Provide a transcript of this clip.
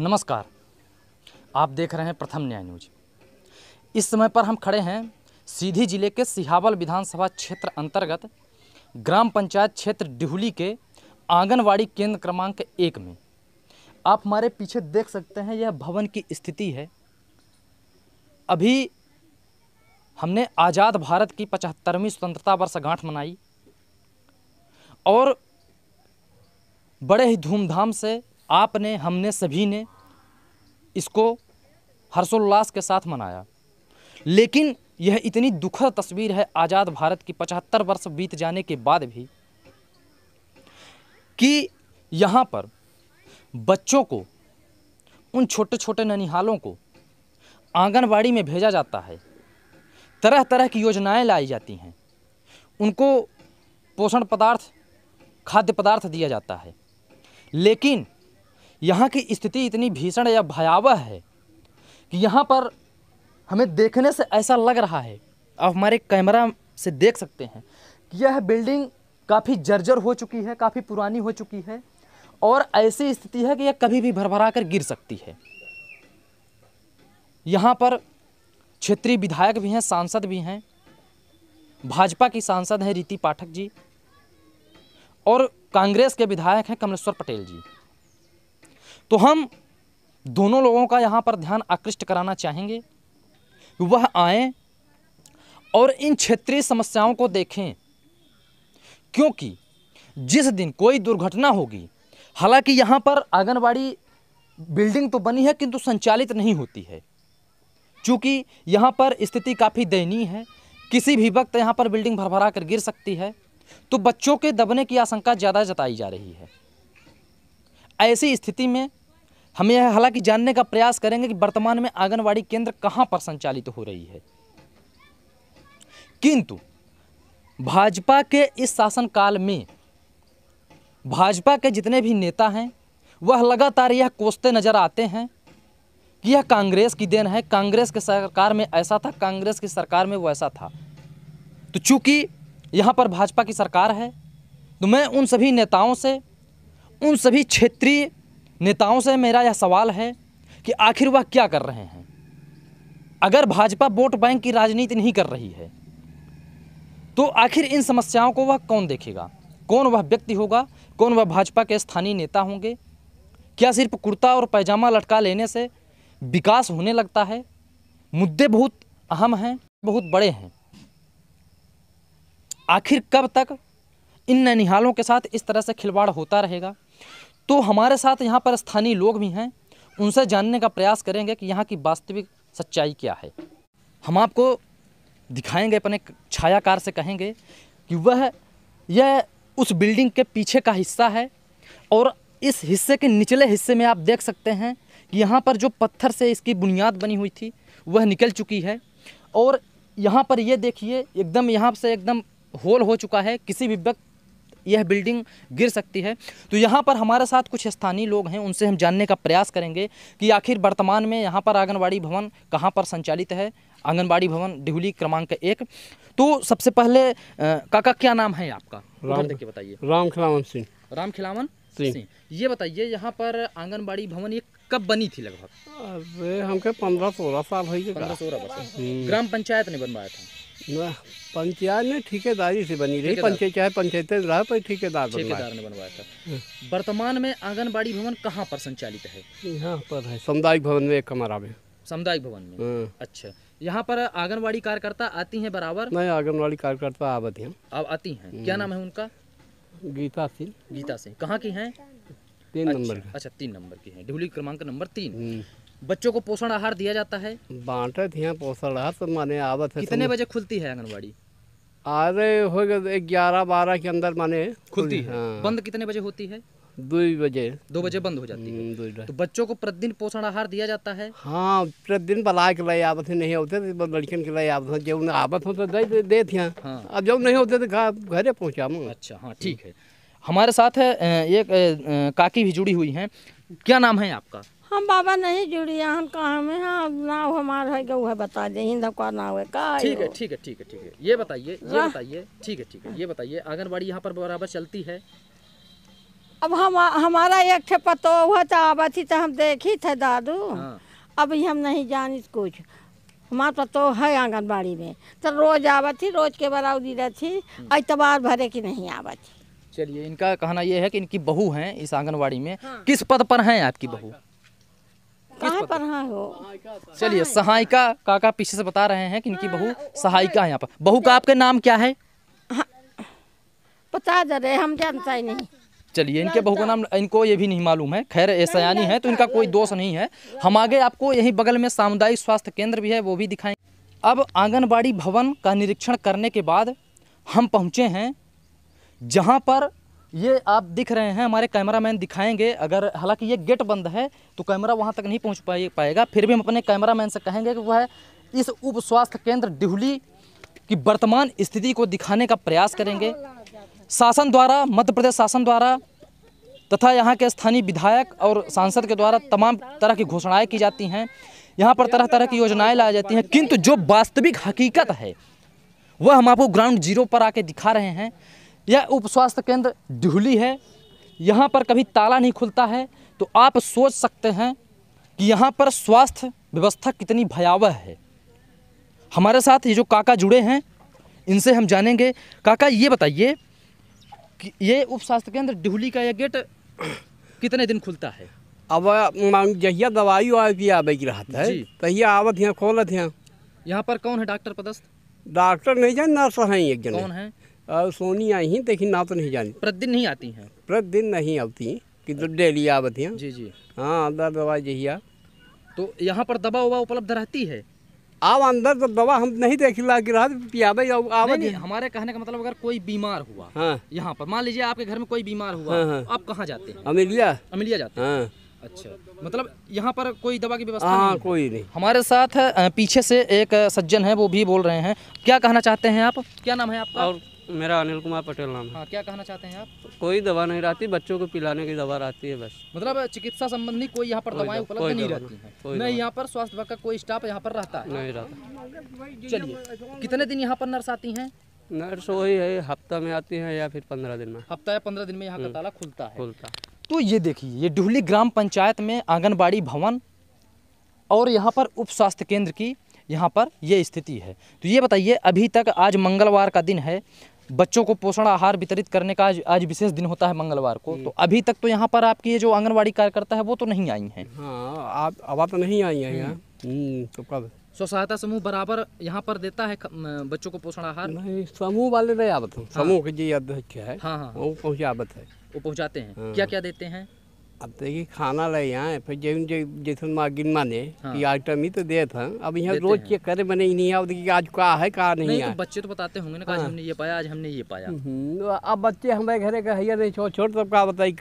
नमस्कार आप देख रहे हैं प्रथम न्याय न्यूज इस समय पर हम खड़े हैं सीधी जिले के सिहावल विधानसभा क्षेत्र अंतर्गत ग्राम पंचायत क्षेत्र डिहुली के आंगनवाड़ी केंद्र क्रमांक एक में आप हमारे पीछे देख सकते हैं यह भवन की स्थिति है अभी हमने आज़ाद भारत की पचहत्तरवीं स्वतंत्रता वर्षगांठ मनाई और बड़े ही धूमधाम से आपने हमने सभी ने इसको हर्षोल्लास के साथ मनाया लेकिन यह इतनी दुखद तस्वीर है आज़ाद भारत की पचहत्तर वर्ष बीत जाने के बाद भी कि यहाँ पर बच्चों को उन छोटे छोटे ननिहालों को आंगनबाड़ी में भेजा जाता है तरह तरह की योजनाएं लाई जाती हैं उनको पोषण पदार्थ खाद्य पदार्थ दिया जाता है लेकिन यहाँ की स्थिति इतनी भीषण या भयावह है कि यहाँ पर हमें देखने से ऐसा लग रहा है आप हमारे कैमरा से देख सकते हैं कि यह बिल्डिंग काफ़ी जर्जर हो चुकी है काफ़ी पुरानी हो चुकी है और ऐसी स्थिति है कि यह कभी भी भरभरा कर गिर सकती है यहाँ पर क्षेत्रीय विधायक भी हैं सांसद भी हैं भाजपा की सांसद हैं रीति पाठक जी और कांग्रेस के विधायक हैं कमलेश्वर पटेल जी तो हम दोनों लोगों का यहाँ पर ध्यान आकृष्ट कराना चाहेंगे वह आए और इन क्षेत्रीय समस्याओं को देखें क्योंकि जिस दिन कोई दुर्घटना होगी हालांकि यहाँ पर आंगनबाड़ी बिल्डिंग तो बनी है किंतु संचालित नहीं होती है चूँकि यहाँ पर स्थिति काफ़ी दयनीय है किसी भी वक्त यहाँ पर बिल्डिंग भरभरा कर गिर सकती है तो बच्चों के दबने की आशंका ज़्यादा जताई जा रही है ऐसी स्थिति में हम यह हालांकि जानने का प्रयास करेंगे कि वर्तमान में आंगनवाड़ी केंद्र कहाँ पर संचालित हो रही है किंतु भाजपा के इस शासनकाल में भाजपा के जितने भी नेता हैं वह लगातार यह कोसते नज़र आते हैं कि यह कांग्रेस की देन है कांग्रेस के सरकार में ऐसा था कांग्रेस की सरकार में वैसा था तो चूंकि यहाँ पर भाजपा की सरकार है तो मैं उन सभी नेताओं से उन सभी क्षेत्रीय नेताओं से मेरा यह सवाल है कि आखिर वह क्या कर रहे हैं अगर भाजपा वोट बैंक की राजनीति नहीं कर रही है तो आखिर इन समस्याओं को वह कौन देखेगा कौन वह व्यक्ति होगा कौन वह भाजपा के स्थानीय नेता होंगे क्या सिर्फ कुर्ता और पैजामा लटका लेने से विकास होने लगता है मुद्दे बहुत अहम हैं बहुत बड़े हैं आखिर कब तक इन ननिहालों के साथ इस तरह से खिलवाड़ होता रहेगा तो हमारे साथ यहाँ पर स्थानीय लोग भी हैं उनसे जानने का प्रयास करेंगे कि यहाँ की वास्तविक सच्चाई क्या है हम आपको दिखाएंगे अपने छायाकार से कहेंगे कि वह यह उस बिल्डिंग के पीछे का हिस्सा है और इस हिस्से के निचले हिस्से में आप देख सकते हैं कि यहाँ पर जो पत्थर से इसकी बुनियाद बनी हुई थी वह निकल चुकी है और यहाँ पर ये देखिए एकदम यहाँ से एकदम होल हो चुका है किसी भी वक्त यह बिल्डिंग गिर सकती है तो यहाँ पर हमारे साथ कुछ स्थानीय लोग हैं उनसे हम जानने का प्रयास करेंगे कि आखिर वर्तमान में यहाँ पर आंगनबाड़ी भवन कहाँ पर संचालित है आंगनबाड़ी भवन डिहुली क्रमांक एक तो सबसे पहले काका क्या नाम है आपका राम देखिए बताइए राम खिलावन सिंह राम खिलावन सिंह ये बताइए यहाँ पर आंगनबाड़ी भवन ये कब बनी थी लगभग अरे हमके पंद्रह सोलह साल हो गए हम्म। ग्राम पंचायत ने बनवाया था पंचायत में ठेकेदारी से बनी रही पंचायत चाहे पंचायत रहा पर ठेकेदार ठेकेदार ने बनवाया था वर्तमान में आंगनबाड़ी भवन कहाँ पर संचालित है यहाँ पर है सामुदायिक भवन में एक कमरा में सामुदायिक भवन में हाँ। अच्छा यहाँ पर आंगनबाड़ी कार्यकर्ता आती हैं बराबर नहीं आंगनबाड़ी कार्यकर्ता आती है अब आती हैं क्या हम्म। नाम है उनका गीता सिंह गीता सिंह कहाँ की हैं तीन अच्छा, नंबर अच्छा तीन नंबर की है ढूली क्रमांक नंबर तीन हम्म। बच्चों को पोषण आहार दिया जाता है बांटे थे पोषण आहार तो माने आवत है कितने बजे खुलती है आंगनबाड़ी अरे हो गए ग्यारह बारह के अंदर माने खुलती है हाँ। बंद कितने बजे होती है दो बजे दो बजे बंद हो जाती है हम्म, दो तो बच्चों को प्रतिदिन पोषण आहार दिया जाता है हाँ प्रतिदिन बला के लिए आवत नहीं होते लड़कियन के लिए आवत जो आवत हो तो दे थे हाँ। अब जब नहीं होते तो घर पहुँचा अच्छा हाँ ठीक है हमारे साथ है एक काकी भी जुड़ी हुई हैं क्या नाम है आपका हम बाबा नहीं जुड़ी हम कहा में हाँ नाव हमारा है गऊ है बता दे हिंदा का नाव है का ठीक है ठीक है ठीक है ठीक है ये बताइए ये हाँ। बताइए ठीक है ठीक है ये बताइए आंगनबाड़ी यहाँ पर बराबर चलती है अब हम हमारा एक थे पतो हुआ था आबा थी तो हम देखी थे दादू हाँ। अभी हम नहीं जानी कुछ हमारा पतो है आंगनबाड़ी में तो रोज आवा थी रोज के बराव दी थी हम्म। ऐतबार भरे की नहीं आवा थी चलिए इनका कहना यह है कि इनकी बहू हैं इस आंगनबाड़ी में हाँ। किस पद पर हैं आपकी बहू हाँ, कहाँ पर हाँ हो चलिए सहायिका काका पीछे से बता रहे हैं कि इनकी बहू हाँ, सहायिका है यहाँ पर बहू का हाँ। आपका नाम क्या है हाँ, पता जा तो रहे हम जानता ही नहीं चलिए इनके बहू का नाम इनको ये भी नहीं मालूम है खैर ऐसायानी है तो इनका कोई दोष नहीं है हम आगे आपको यही बगल में सामुदायिक स्वास्थ्य केंद्र भी है वो भी दिखाएंगे अब आंगनबाड़ी भवन का निरीक्षण करने के बाद हम पहुँचे हैं जहाँ पर ये आप दिख रहे हैं हमारे कैमरामैन दिखाएंगे अगर हालांकि ये गेट बंद है तो कैमरा वहाँ तक नहीं पहुँच पाए पाएगा फिर भी हम अपने कैमरामैन से कहेंगे कि वह इस उप स्वास्थ्य केंद्र डिहली की वर्तमान स्थिति को दिखाने का प्रयास करेंगे शासन द्वारा मध्य प्रदेश शासन द्वारा तथा यहाँ के स्थानीय विधायक और सांसद के द्वारा तमाम तरह की घोषणाएँ की जाती हैं यहाँ पर तरह तरह की योजनाएँ लाई जाती हैं किंतु जो वास्तविक हकीकत है वह हम आपको ग्राउंड जीरो पर आके दिखा रहे हैं यह उप स्वास्थ्य केंद्र डुहली है यहाँ पर कभी ताला नहीं खुलता है तो आप सोच सकते हैं कि यहाँ पर स्वास्थ्य व्यवस्था कितनी भयावह है हमारे साथ ये जो काका जुड़े हैं इनसे हम जानेंगे काका ये बताइए कि ये उप स्वास्थ्य केंद्र डिहली का यह गेट कितने दिन खुलता है अब जहिया दवाई वाई आबे की रहता है तहिया आवत हैं खोलत हैं यहाँ पर कौन है डॉक्टर पदस्थ डॉक्टर नहीं जाए नर्स हैं एक जन कौन है सोनी आई हैं लेकिन ना तो नहीं जानी प्रतिदिन नहीं आती हैं प्रतिदिन नहीं आती कि तो डेली आवती हैं जी जी हाँ अंदर दवा यही आ तो यहाँ पर दवा ववा उपलब्ध रहती है आप अंदर तो दवा हम नहीं देख ला कि रहा पियाबे आवे नहीं, हमारे कहने का मतलब अगर कोई बीमार हुआ हाँ। यहाँ पर मान लीजिए आपके घर में कोई बीमार हुआ हाँ, हाँ। आप कहाँ जाते हैं अमेलिया अमेलिया जाते हैं हाँ। अच्छा मतलब यहाँ पर कोई दवा की व्यवस्था हाँ कोई नहीं हमारे साथ पीछे से एक सज्जन है वो भी बोल रहे हैं क्या कहना चाहते हैं आप क्या नाम है आपका और मेरा अनिल कुमार पटेल नाम है हाँ, क्या कहना चाहते हैं आप कोई दवा नहीं रहती बच्चों को पिलाने की दवा रहती है बस मतलब चिकित्सा संबंधी कोई यहाँ पर दवाएं उपलब्ध नहीं रहती है नहीं यहाँ पर स्वास्थ्य विभाग का कोई स्टाफ यहाँ पर रहता है नहीं रहता चलिए कितने दिन यहाँ पर नर्स आती है नर्स वही है हफ्ता में आती है या फिर पंद्रह दिन में हफ्ता या पंद्रह दिन में यहाँ का हम्म, ताला खुलता है खुलता तो ये देखिए ये डुहली ग्राम पंचायत में आंगनबाड़ी भवन और यहाँ पर उप स्वास्थ्य केंद्र की यहाँ पर ये स्थिति है तो ये बताइए अभी तक आज मंगलवार का दिन है बच्चों को पोषण आहार वितरित करने का आज आज विशेष दिन होता है मंगलवार को तो हम्म। अभी तक तो यहाँ पर आपकी ये जो आंगनबाड़ी कार्यकर्ता है वो तो नहीं आई है हाँ आप तो नहीं आई है यहाँ हम्म। हम्म, तो कब स्व सहायता समूह बराबर यहाँ पर देता है बच्चों को पोषण आहार नहीं समूह वाले नहीं आवत हाँ। समूह के जी अध्यक्ष है हाँ, हाँ। वो पहुँचावत है वो पहुँचाते हैं क्या क्या देते हैं अब देखिए खाना ले यहाँ फिर जैन जो जैसे मागिन माने हाँ। कि आइटम ही तो दे था अब यहाँ रोज चेक करे बने ही नहीं आओ देखिए आज कहा है कहा नहीं, नहीं तो बच्चे तो बताते होंगे ना हाँ। आज हमने ये पाया आज हमने ये पाया हम्म, अब बच्चे हमारे घर का हैया नहीं छोड़ छोड़ तब तो क्या बताइए